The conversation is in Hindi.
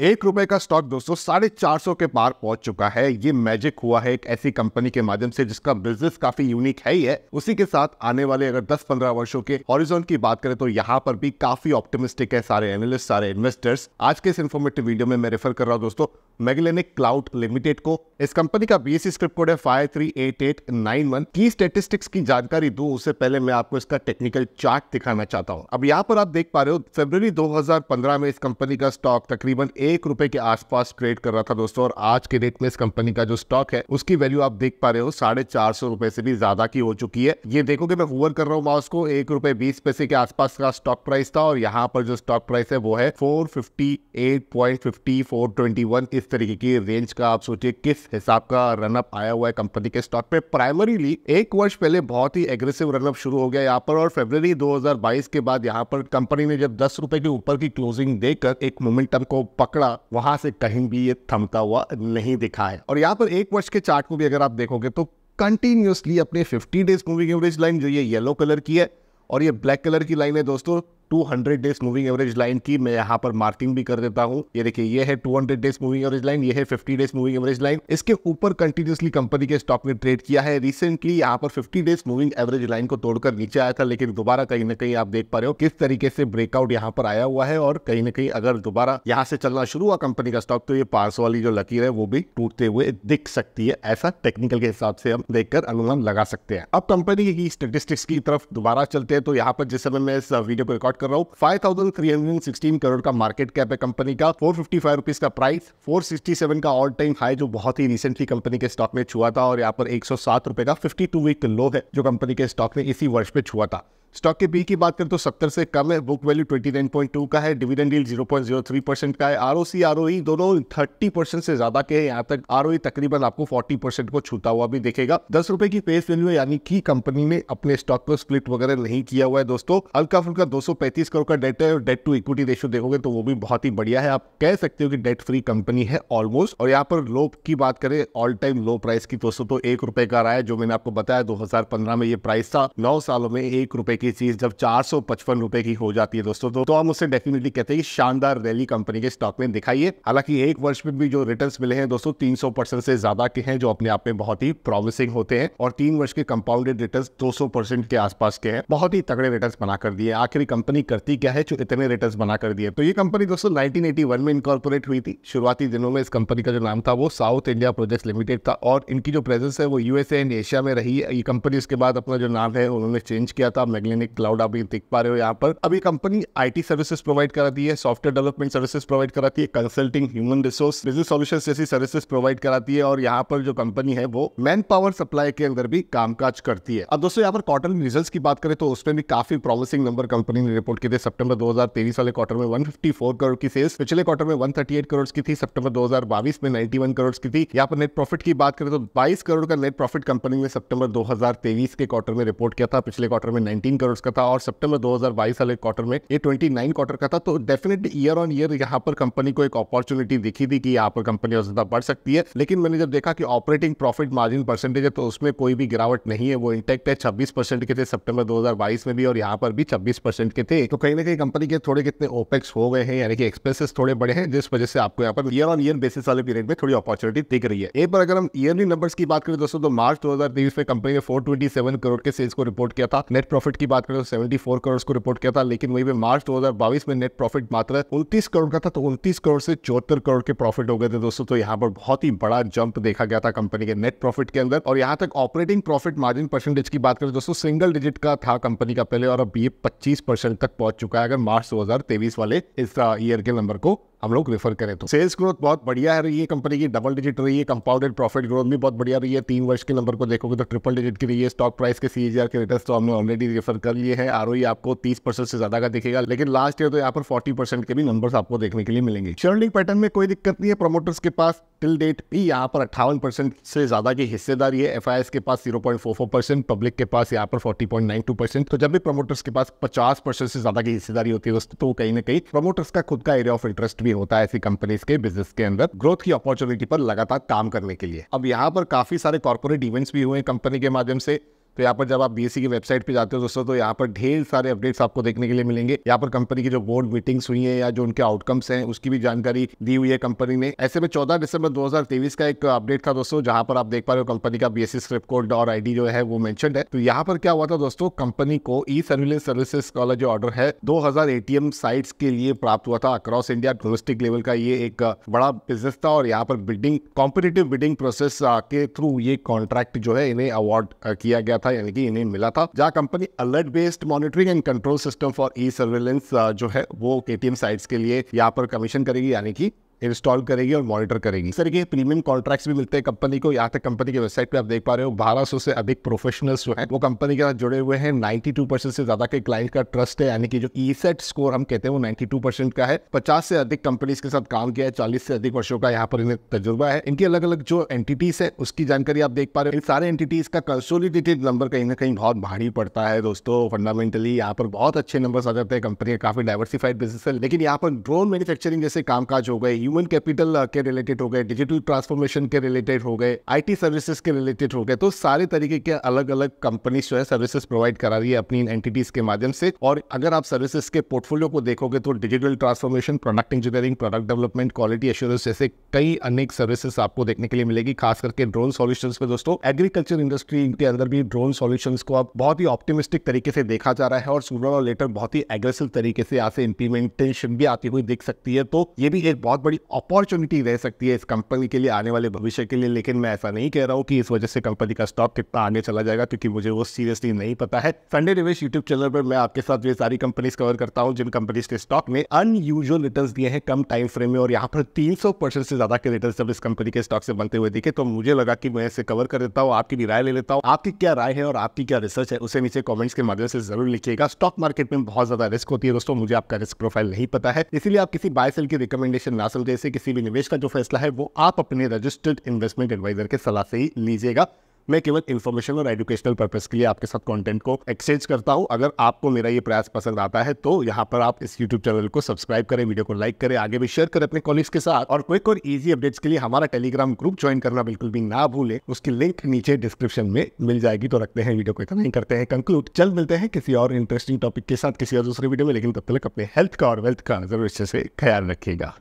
एक रुपए का स्टॉक दोस्तों साढ़े चार सौ के पार पहुंच चुका है ये मैजिक हुआ है एक ऐसी कंपनी के माध्यम से जिसका बिजनेस काफी यूनिक है ही है उसी के साथ आने वाले अगर 10-15 वर्षों के हॉरिजॉन की बात करें तो यहाँ पर भी काफी ऑप्टिमिस्टिक है सारे एनालिस्ट सारे इन्वेस्टर्स आज के इस इन्फॉर्मेटिव वीडियो में मैं रेफर कर रहा हूँ दोस्तों मेगलेनिक क्लाउड लिमिटेड को इस कंपनी का बीएससी स्क्रिप्ट कोड है five three eight eight nine one की स्टेटिस्टिक्स की जानकारी दो उससे पहले मैं आपको इसका टेक्निकल चार्ट दिखाना चाहता हूँ अब यहाँ पर आप देख पा रहे हो फेब्रवरी पंद्रह में इस कंपनी का स्टॉक तकरीबन एक रुपए के आसपास ट्रेड कर रहा था दोस्तों और आज के डेट में इस कंपनी का जो स्टॉक है उसकी वैल्यू आप देख पा रहे हो साढ़े चार सौ रुपए से भी ज्यादा की हो चुकी है ये देखो कि मैं होवर कर रहा हूँ माउस को एक रुपए बीस पैसे के आसपास का स्टॉक प्राइस था और यहाँ पर जो स्टॉक प्राइस है वो है फोर फिफ्टी इस तरीके की रेंज का आप सोचिए किस हिसाब का रनअप आया हुआ है कंपनी के स्टॉक पे प्राइमरीली एक वर्ष पहले बहुत ही एग्रेसिव रनअप शुरू हो गया यहाँ पर और फेब्रवरी दो के बाद यहाँ पर कंपनी ने जब दस रुपए के ऊपर की क्लोजिंग देकर एक मोमेंटम को पक आंकड़ा वहां से कहीं भी ये थमता हुआ नहीं दिखा है और यहाँ पर एक वर्ष के चार्ट को भी अगर आप देखोगे तो कंटिन्यूसली अपने fifty days moving average line जो ये येलो कलर की है और ये ब्लैक कलर की लाइन है दोस्तों 200 डेज मूविंग एवरेज लाइन की मैं यहाँ पर मार्किंग भी कर देता हूँ ये देखिए ये है 200 डेज मूविंग एवरेज लाइन ये है 50 डेज मूविंग एवरेज लाइन इसके ऊपर कंटिन्यूसली कंपनी के स्टॉक ने ट्रेड किया है रिसेंटली यहाँ पर 50 डेज मूविंग एवरेज लाइन को तोड़कर नीचे आया था लेकिन दोबारा कहीं ना कहीं आप देख पा रहे हो किस तरीके से ब्रेकआउट यहाँ पर आया हुआ है और कहीं ना कहीं अगर दोबारा यहाँ से चलना शुरू हुआ कंपनी का स्टॉक तो ये पार्स वाली जो लकीर है वो भी टूटते हुए दिख सकती है ऐसा टेक्निकल के हिसाब से हम देखकर अनुमान लगा सकते हैं अब कंपनी की स्टेटिस्टिक्स की तरफ दोबारा चलते हैं तो यहाँ पर जिस समय मैं इस वीडियो को रिकॉर्ड बात कर रहा हूँ five thousand three hundred sixteen crore का मार्केट कैप है कंपनी का फोर फिफ्टी फाइव रुपीज का प्राइस फोर सिक्सटी सेवन का ऑल टाइम हाई जो बहुत ही रिसेंटली कंपनी के स्टॉक में छुआ था और यहाँ पर एक सौ सात रुपए का फिफ्टी टू वीक लो है जो कंपनी के स्टॉक में इसी वर्ष में छुआ था स्टॉक के बी की बात करें तो सत्तर से कम है book value twenty nine point two का है डिविडेंड डील zero zero point three percent का है आर ओ e दोनों थर्टी परसेंट से ज्यादा के यहाँ तक आर e तकरीबन आपको फोर्टी परसेंट को छूता हुआ भी देखेगा दस रुपए की फेस वैल्यू यानी कि कंपनी ने अपने स्टॉक को स्प्लिट वगैरह नहीं किया हुआ है दोस्तों हल्का फुल्का दो सौ पैंतीस करोड़ का डेट है और डेट टू इक्विटी रेशियो देखोगे तो वो भी बहुत ही बढ़िया है आप कह सकते हो कि डेट फ्री कंपनी है ऑलमोस्ट और यहाँ पर लो की बात करें ऑल टाइम लो प्राइस की दोस्तों तो एक रुपए का रहा है जो मैंने आपको बताया 2015 में ये प्राइस था नौ सालों में एक रुपए की चीज जब चार सौ पचपन रुपए की हो जाती है दोस्तों तो, तो हम उसे डेफिनेटली कहते हैं शानदार रैली कंपनी के स्टॉक में दिखाई है हालांकि एक वर्ष में भी जो रिटर्न मिले हैं दोस्तों तीन परसेंट से ज्यादा के हैं जो अपने आप में बहुत ही प्रॉमिसिंग होते हैं और तीन वर्ष के कंपाउंडेड रिटर्न दो परसेंट के आसपास के हैं बहुत ही तगड़े रिटर्न बनाकर दिए आखिरी कंपनी कंपनी करती क्या है जो इतने रिटर्न बना कर दिए तो ये कंपनी दोस्तों 1981 में इनकॉर्पोरेट हुई थी शुरुआती दिनों में इस कंपनी का जो नाम था वो साउथ इंडिया प्रोजेक्ट लिमिटेड था और इनकी जो प्रेजेंस है वो यूएसए एंड एशिया में रही है ये कंपनी उसके बाद अपना जो नाम है उन्होंने चेंज किया था मैग्नेटिक क्लाउड आप दिख पा रहे हो यहाँ पर अभी कंपनी आईटी सर्विसेज प्रोवाइड कराती है सॉफ्टवेयर डेवलपमेंट सर्विसेज प्रोवाइड कराती है consulting human resource business solution जैसी सर्विसेज प्रोवाइड कराती है और यहाँ पर जो कंपनी है वो मैन पावर सप्लाई के अंदर भी कामकाज करती है अब दोस्तों यहाँ पर क्वार्टरली रिजल्ट की बात करें तो उसमें भी काफी प्रॉमिसिंग नंबर कंपनी ने रिपोर्ट की थी सितंबर 2023 वाले क्वार्टर में 154 करोड़ की सेल्स पिछले क्वार्टर में 138 करोड़ की थी सितंबर 2022 में 91 करोड़ की थी यहाँ पर नेट प्रॉफिट की बात करें तो 22 करोड़ का नेट प्रॉफिट कंपनी ने सितंबर 2023 के क्वार्टर में रिपोर्ट किया था पिछले क्वार्टर में 19 करोड़ का था और सितंबर 2022 वाले क्वार्टर में ये 29 क्वार्टर का था तो डेफिनेटली ईयर ऑन ईयर यहाँ पर कंपनी को एक अपॉर्चुनिटी दिखी थी कि यहाँ पर कंपनी और ज्यादा बढ़ सकती है लेकिन मैंने जब देखा कि ऑपरेटिंग प्रॉफिट मार्जिन परसेंटेज है तो उसमें कोई भी गिरावट नहीं है वो इंटेक्ट है छब्बीस के थे सेप्टेम्बर दो में भी और यहाँ पर भी छब्बीस के थे घटे तो कहीं ना कहीं कंपनी के थोड़े कितने ओपेक्स हो गए हैं यानी कि एक्सपेंसेस थोड़े बड़े हैं जिस वजह से आपको यहाँ पर ईयर ऑन ईयर बेसिस वाले पीरियड में थोड़ी अपॉर्चुनिटी दिख रही है एक बार अगर हम ईयरली नंबर्स की बात करें दोस्तों तो मार्च दो में कंपनी ने फोर करोड़ के सेल्स को रिपोर्ट किया था नेट प्रॉफिट की बात करें तो सेवेंटी करोड़ को रिपोर्ट किया था लेकिन वही मार्च दो में नेट प्रॉफिट मात्र उनतीस करोड़ का था तो उनतीस करोड़ से चौहत्तर करोड़ के प्रॉफिट हो गए थे दोस्तों तो यहाँ पर बहुत ही बड़ा जंप देखा गया था कंपनी के नेट प्रॉफिट के अंदर और यहाँ तक ऑपरेटिंग प्रॉफिट मार्जिन परसेंटेज की बात करें दोस्तों सिंगल डिजिट का था कंपनी का पहले और अब ये पच्चीस परसेंट तक पहुंच चुका है अगर मार्च 2023 वाले इस ईयर के नंबर को हम लोग रेफर करें तो सेल्स ग्रोथ बहुत बढ़िया रही है कंपनी की डबल डिजिट रही है कंपाउंडेड प्रॉफिट ग्रोथ भी बहुत बढ़िया रही है तीन वर्ष के नंबर को देखोगे तो ट्रिपल डिजिट की रही है स्टॉक प्राइस के सी के रिटर्न तो हमने ऑलरेडी रेफर कर लिए हैं आर e आपको तीस परसेंट से ज्यादा का दिखेगा लेकिन लास्ट ईयर तो यहाँ पर फोर्टी परसेंट के भी नंबर आपको देखने के लिए मिलेंगे शेयरलिंग पैटर्न में कोई दिक्कत नहीं है प्रोमोटर्स के पास टिल डेट भी यहाँ पर अट्ठावन परसेंट से ज्यादा की हिस्सेदारी है एफ के पास zero four four percent public के पास यहाँ पर forty point nine two percent तो जब भी प्रोमोटर्स के पास पचास परसेंट से ज्यादा की हिस्सेदारी होती है तो कहीं ना कहीं प्रोमोटर्स का खुद का एरिया ऑफ इंटरेस्ट भी होता है ऐसी कंपनीज के बिजनेस के अंदर ग्रोथ की अपॉर्चुनिटी पर लगातार काम करने के लिए अब यहाँ पर काफी सारे कॉर्पोरेट इवेंट्स भी हुए कंपनी के माध्यम से तो यहाँ पर जब आप बी e की वेबसाइट पे जाते हो दोस्तों तो यहाँ पर ढेर सारे अपडेट्स आपको देखने के लिए मिलेंगे यहाँ पर कंपनी की जो बोर्ड मीटिंग्स हुई है या जो उनके आउटकम्स हैं उसकी भी जानकारी दी हुई है कंपनी ने ऐसे में 14 दिसंबर 2023 का एक अपडेट था दोस्तों जहाँ पर आप देख पा रहे हो कंपनी का बी स्क्रिप्ट कोड और आई जो है वो मैंशन है तो यहाँ पर क्या हुआ था दोस्तों कंपनी को ई सर्विलेंस सर्विसेस वाला जो ऑर्डर है दो एटीएम साइट्स के लिए प्राप्त हुआ था अक्रॉस इंडिया डोमेस्टिक लेवल का ये एक बड़ा बिजनेस था और यहाँ पर बिल्डिंग कॉम्पिटेटिव बिल्डिंग प्रोसेस के थ्रू ये कॉन्ट्रैक्ट जो है इन्हें अवार्ड किया गया था यानी कि इन्हें मिला था जहाँ company alert based monitoring and control system for e surveillance जो है वो के साइट्स के लिए यहाँ पर कमीशन करेगी यानी कि इंस्टॉल करेगी और मॉनिटर करेगी सर ये प्रीमियम कॉन्ट्रैक्ट्स भी मिलते हैं कंपनी को यहाँ तक कंपनी की वेबसाइट पे आप देख पा रहे हो 1200 से अधिक प्रोफेशनल्स जो है वो कंपनी के साथ जुड़े हुए हैं 92 परसेंट से ज्यादा के क्लाइंट का ट्रस्ट है यानी कि जो ई सेट स्कोर हम कहते हैं वो टू परसेंट का है पचास से अधिक कंपनीज के साथ काम किया है चालीस से अधिक वर्षों का यहाँ पर इन्हें तजुर्बा है इनकी अलग अलग जो एंटिटीज है उसकी जानकारी आप देख पा रहे हो इन सारे एंटिटीज का कंसोलिडेटेड नंबर कहीं ना कहीं बहुत भारी पड़ता है दोस्तों फंडामेंटली यहाँ पर बहुत अच्छे नंबर आ जाते हैं कंपनी काफी डाइवर्सिफाइड बिजनेस है लेकिन यहाँ पर ड्रोन मैन्युफैक्चरिंग जैसे कामकाज हो गए ह्यूमन कैपिटल uh, के रिलेटेड हो गए डिजिटल ट्रांसफॉर्मेशन के रिलेटेड हो गए आईटी सर्विसेज के रिलेटेड हो गए तो सारे तरीके के अलग अलग कंपनीज जो है सर्विसेज प्रोवाइड करा रही है अपनी इन एंटिटीज के माध्यम से और अगर आप सर्विसेज के पोर्टफोलियो को देखोगे तो digital transformation product engineering product development quality assurance जैसे कई अनेक सर्विसेज आपको देखने के लिए मिलेगी खास करके ड्रोन सोल्यूशन पे दोस्तों एग्रीकल्चर इंडस्ट्री के अंदर भी ड्रोन सोल्यूशन को आप बहुत ही ऑप्टिमिस्टिक तरीके से देखा जा रहा है और सुबह और लेटर बहुत ही एग्रेसिव तरीके से यहाँ से इंप्लीमेंटेशन भी आती हुई दिख सकती है तो ये भी एक बहुत बड़ी बड़ी अपॉर्चुनिटी रह सकती है इस कंपनी के लिए आने वाले भविष्य के लिए लेकिन मैं ऐसा नहीं कह रहा हूँ कि इस वजह से कंपनी का स्टॉक कितना आगे चला जाएगा क्योंकि मुझे वो सीरियसली नहीं पता है संडे निवेश यूट्यूब चैनल पर मैं आपके साथ ये सारी कंपनीज कवर करता हूँ जिन कंपनीज के स्टॉक ने अनयूजल रिटर्न दिए हैं कम टाइम फ्रेम में और यहाँ पर तीन से ज्यादा के रिटर्न जब इस कंपनी के स्टॉक से बनते हुए दिखे तो मुझे लगा कि मैं इसे कवर कर देता हूँ आपकी भी राय ले लेता हूँ आपकी क्या राय है और आपकी क्या रिसर्च है उसे नीचे कॉमेंट्स के माध्यम से जरूर लिखिएगा स्टॉक मार्केट में बहुत ज्यादा रिस्क होती है दोस्तों मुझे आपका रिस्क प्रोफाइल नहीं पता है इसलिए आप किसी बाय सेल की रिकमेंडेशन ना वजह से किसी भी निवेश का जो फैसला है वो आप अपने रजिस्टर्ड इन्वेस्टमेंट एडवाइजर के सलाह से ही लीजिएगा मैं केवल इन्फॉर्मेशन और एजुकेशनल पर्पज के लिए आपके साथ कंटेंट को एक्सचेंज करता हूँ अगर आपको मेरा ये प्रयास पसंद आता है तो यहाँ पर आप इस यूट्यूब चैनल को सब्सक्राइब करें वीडियो को लाइक करें आगे भी शेयर करें अपने कॉलेज के साथ और क्विक और ईजी अपडेट्स के लिए हमारा टेलीग्राम ग्रुप ज्वाइन करना बिल्कुल भी ना भूलें उसकी लिंक नीचे डिस्क्रिप्शन में मिल जाएगी तो रखते हैं वीडियो को इतना ही करते हैं कंक्लूड चल मिलते हैं किसी और इंटरेस्टिंग टॉपिक के साथ किसी और दूसरे वीडियो में लेकिन तब तक अपने हेल्थ का और वेल्थ का जरूर अच्छे से ख्याल रखेगा